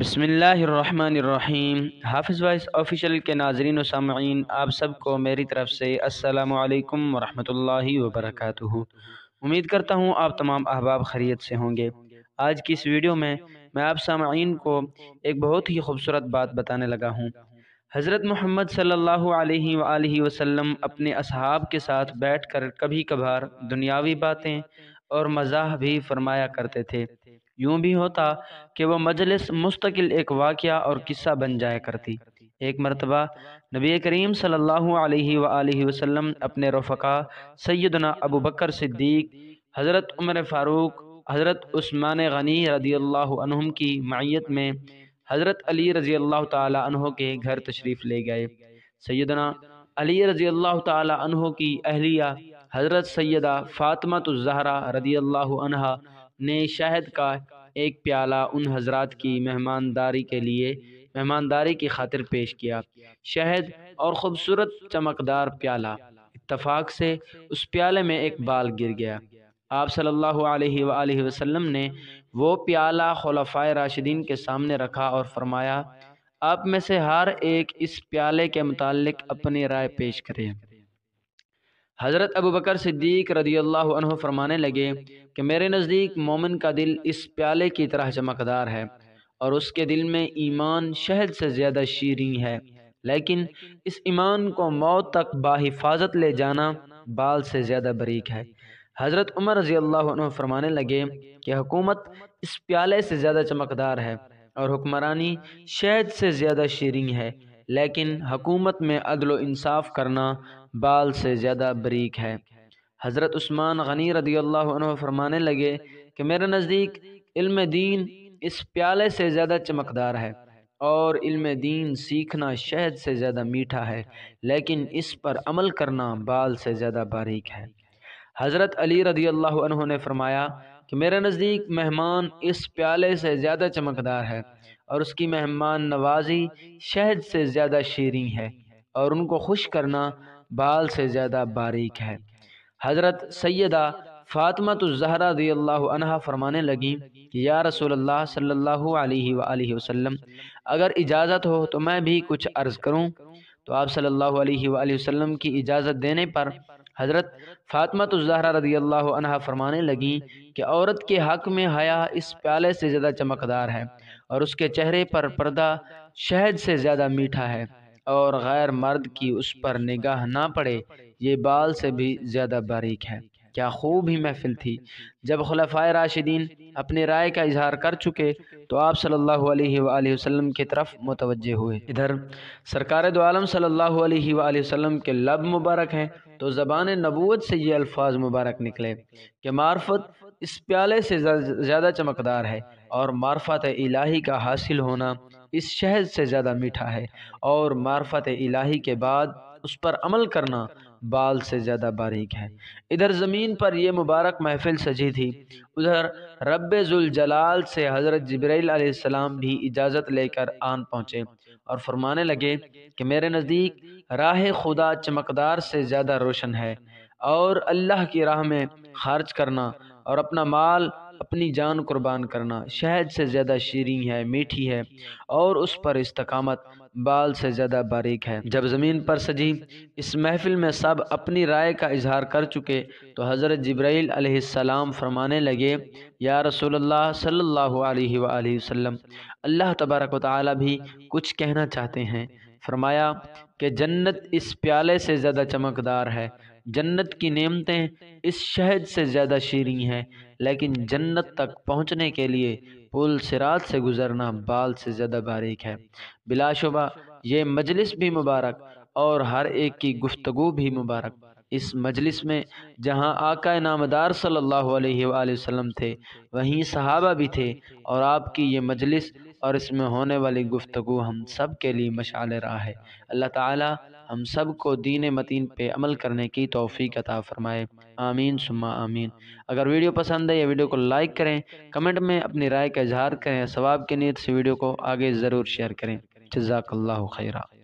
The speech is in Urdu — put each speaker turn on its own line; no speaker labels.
بسم اللہ الرحمن الرحیم حافظ وائس آفیشل کے ناظرین و سامعین آپ سب کو میری طرف سے السلام علیکم ورحمت اللہ وبرکاتہ امید کرتا ہوں آپ تمام احباب خیریت سے ہوں گے آج کی اس ویڈیو میں میں آپ سامعین کو ایک بہت ہی خوبصورت بات بتانے لگا ہوں حضرت محمد صلی اللہ علیہ وآلہ وسلم اپنے اصحاب کے ساتھ بیٹھ کر کبھی کبھار دنیاوی باتیں اور مزاح بھی فرمایا کرتے تھے یوں بھی ہوتا کہ وہ مجلس مستقل ایک واقعہ اور قصہ بن جایا کرتی ایک مرتبہ نبی کریم صلی اللہ علیہ وآلہ وسلم اپنے رفقا سیدنا ابو بکر صدیق حضرت عمر فاروق حضرت عثمان غنی رضی اللہ عنہم کی معیت میں حضرت علی رضی اللہ تعالی عنہ کے گھر تشریف لے گئے سیدنا علی رضی اللہ تعالی عنہ کی اہلیہ حضرت سیدہ فاطمہ الزہرہ رضی اللہ عنہ نے شہد کا ایک پیالہ ان حضرات کی مہمانداری کے لیے مہمانداری کی خاطر پیش کیا شہد اور خوبصورت چمکدار پیالہ اتفاق سے اس پیالے میں ایک بال گر گیا آپ صلی اللہ علیہ وآلہ وسلم نے وہ پیالہ خلفائے راشدین کے سامنے رکھا اور فرمایا آپ میں سے ہر ایک اس پیالے کے متعلق اپنی رائے پیش کرے حضرت ابو بکر صدیق رضی اللہ عنہ فرمانے لگے کہ میرے نزدیک مومن کا دل اس پیالے کی طرح چمکدار ہے اور اس کے دل میں ایمان شہد سے زیادہ شیریں ہے لیکن اس ایمان کو موت تک باحفاظت لے جانا بال سے زیادہ بریک ہے حضرت عمر رضی اللہ عنہ فرمانے لگے کہ حکومت اس پیالے سے زیادہ چمکدار ہے اور حکمرانی شہد سے زیادہ شیریں ہے لیکن حکومت میں عدل و انصاف کرنا بال سے زیادہ بریک ہے حضرت عثمان غنی رضی اللہ عنہ فرمانے لگے کہ میرے نزدیک علم دین اس پیالے سے زیادہ چمکدار ہے اور علم دین سیکھنا شہد سے زیادہ میٹھا ہے لیکن اس پر عمل کرنا بال سے زیادہ باریک ہے حضرت علی رضی اللہ عنہ نے فرمایا کہ میرے نزدیک مہمان اس پیالے سے زیادہ چمکدار ہے اور اس کی مہمان نوازی شہد سے زیادہ شیریں ہے اور ان کو خوش کرنا بال سے زیادہ باریک ہے حضرت سیدہ فاطمت رضی اللہ عنہ فرمانے لگیں کہ رسول اللہ صلی اللہ علیہ وآلہ وسلم اگر اجازت ہو تو میں بھی کچھ عرض کروں تو آپ صلی اللہ علیہ وآلہ وسلم کی اجازت دینے پر حضرت فاطمہ الزہرہ رضی اللہ عنہ فرمانے لگیں کہ عورت کے حق میں حیا اس پیالے سے زیادہ چمکدار ہے اور اس کے چہرے پر پردہ شہد سے زیادہ میٹھا ہے اور غیر مرد کی اس پر نگاہ نہ پڑے یہ بال سے بھی زیادہ باریک ہے کیا خوب ہی محفل تھی جب خلفائے راشدین اپنی رائے کا اظہار کر چکے تو آپ صلی اللہ علیہ وآلہ وسلم کے طرف متوجہ ہوئے ادھر سرکار دو عالم صلی اللہ علیہ وآلہ وسلم کے لب مبارک ہیں تو زبان نبوت سے یہ الفاظ مبارک نکلے کہ معرفت اس پیالے سے زیادہ چمکدار ہے اور معرفت الہی کا حاصل ہونا اس شہد سے زیادہ میٹھا ہے اور معرفت الہی کے بعد اس پر عمل کرنا بال سے زیادہ باریک ہے ادھر زمین پر یہ مبارک محفل سجی تھی ادھر رب ذوالجلال سے حضرت جبریل علیہ السلام بھی اجازت لے کر آن پہنچے اور فرمانے لگے کہ میرے نزدیک راہ خدا چمکدار سے زیادہ روشن ہے اور اللہ کی راہ میں خارج کرنا اور اپنا مال اپنی جان قربان کرنا شہد سے زیادہ شیریں ہے میٹھی ہے اور اس پر استقامت بال سے زیادہ باریک ہے جب زمین پر سجی اس محفل میں سب اپنی رائے کا اظہار کر چکے تو حضرت جبرائیل علیہ السلام فرمانے لگے یا رسول اللہ صلی اللہ علیہ وآلہ وسلم اللہ تبارک و تعالی بھی کچھ کہنا چاہتے ہیں فرمایا کہ جنت اس پیالے سے زیادہ چمکدار ہے جنت کی نعمتیں اس شہد سے زیادہ شیریں ہیں لیکن جنت تک پہنچنے کے لیے پول سرات سے گزرنا بال سے زیادہ باریک ہے بلا شبہ یہ مجلس بھی مبارک اور ہر ایک کی گفتگو بھی مبارک اس مجلس میں جہاں آقا نامدار صلی اللہ علیہ وآلہ وسلم تھے وہیں صحابہ بھی تھے اور آپ کی یہ مجلس اور اس میں ہونے والی گفتگو ہم سب کے لیے مشعل راہ ہے اللہ تعالی ہم سب کو دین متین پہ عمل کرنے کی توفیق عطا فرمائے آمین سما آمین اگر ویڈیو پسند ہے یا ویڈیو کو لائک کریں کمنٹ میں اپنی رائے کا اظہار کریں ثواب کے نیت سے ویڈیو کو آگے ضرور شیئر کریں جزاک اللہ خیرہ